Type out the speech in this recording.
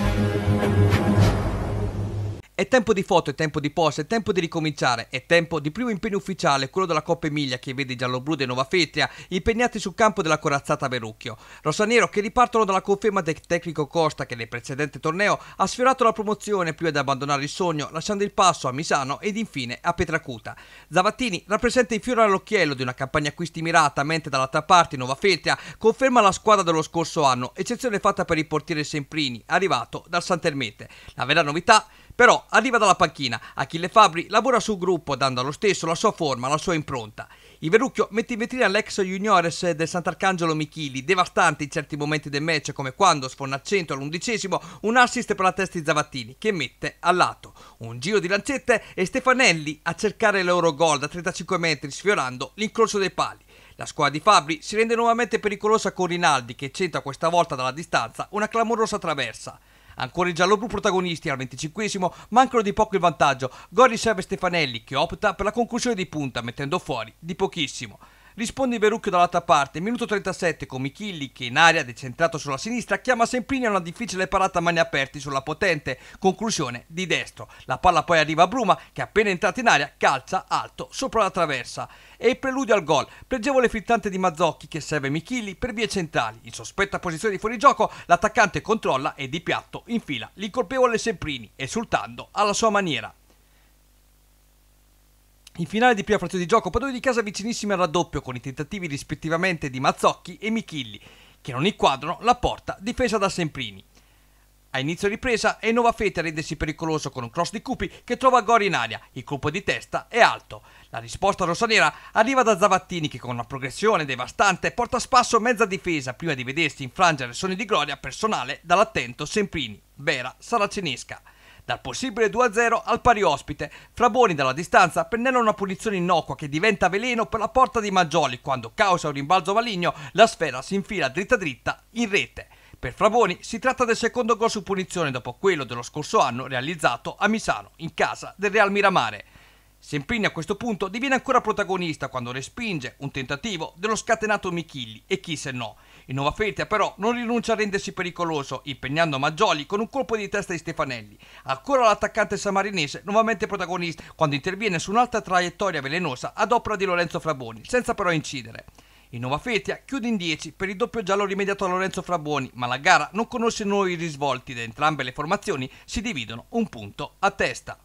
thank you È tempo di foto, è tempo di post, è tempo di ricominciare, è tempo di primo impegno ufficiale, quello della Coppa Emilia che vede i gialloblu di Nova Fetria impegnati sul campo della corazzata Verrucchio. Rossanero che ripartono dalla conferma del tecnico Costa che nel precedente torneo ha sfiorato la promozione più ad abbandonare il sogno lasciando il passo a Misano ed infine a Petracuta. Zavattini rappresenta il fiore all'occhiello di una campagna acquisti mirata mentre dall'altra parte Nova Fetria conferma la squadra dello scorso anno, eccezione fatta per il portiere Semprini arrivato dal Sant'Ermete. La vera novità però arriva dalla panchina, Achille Fabri lavora sul gruppo dando allo stesso la sua forma, la sua impronta. Il Verrucchio mette in vetrina l'ex juniores del Sant'Arcangelo Michili, devastante in certi momenti del match come quando sforna al centro all'undicesimo un assist per la testa di Zavattini che mette a lato. Un giro di lancette e Stefanelli a cercare l'euro gol da 35 metri sfiorando l'incorso dei pali. La squadra di Fabri si rende nuovamente pericolosa con Rinaldi che centra questa volta dalla distanza una clamorosa traversa. Ancora i gialloblu protagonisti al 25 mancano di poco il vantaggio. Gol serve Stefanelli che opta per la conclusione di punta mettendo fuori di pochissimo. Risponde Verucchio dall'altra parte. Minuto 37 con Michilli che in aria decentrato sulla sinistra chiama Semprini a una difficile parata a mani aperte sulla potente conclusione di destro. La palla poi arriva a Bruma che appena entrata in aria calza alto sopra la traversa. E il preludio al gol. Pregevole filtrante di Mazzocchi che serve Michilli per vie centrali. In sospetta posizione di fuorigioco l'attaccante controlla e di piatto infila l'incolpevole Semprini esultando alla sua maniera. In finale di prima frazione di gioco, padroni di casa vicinissimi al raddoppio con i tentativi rispettivamente di Mazzocchi e Michilli, che non inquadrano la porta difesa da Semprini. A inizio ripresa è Nova Fete a rendersi pericoloso con un cross di Cupi che trova Gori in aria, il colpo di testa è alto. La risposta rossanera arriva da Zavattini che con una progressione devastante porta a spasso mezza difesa prima di vedersi infrangere il sogno di gloria personale dall'attento Semprini, vera Saracenesca. Dal possibile 2-0 al pari ospite, Fraboni dalla distanza prendendo una punizione innocua che diventa veleno per la porta di Maggioli quando causa un rimbalzo maligno la sfera si infila dritta dritta in rete. Per Fraboni si tratta del secondo gol su punizione dopo quello dello scorso anno realizzato a Misano in casa del Real Miramare. Semprini a questo punto diviene ancora protagonista quando respinge un tentativo dello scatenato Michilli e chi se no. Il Nuova Fete però non rinuncia a rendersi pericoloso, impegnando Maggioli con un colpo di testa di Stefanelli. Ancora l'attaccante samarinese nuovamente protagonista quando interviene su un'altra traiettoria velenosa ad opera di Lorenzo Fraboni, senza però incidere. Il Nuova Fetia chiude in 10 per il doppio giallo rimediato a Lorenzo Fraboni, ma la gara non conosce nuovi risvolti ed entrambe le formazioni si dividono un punto a testa.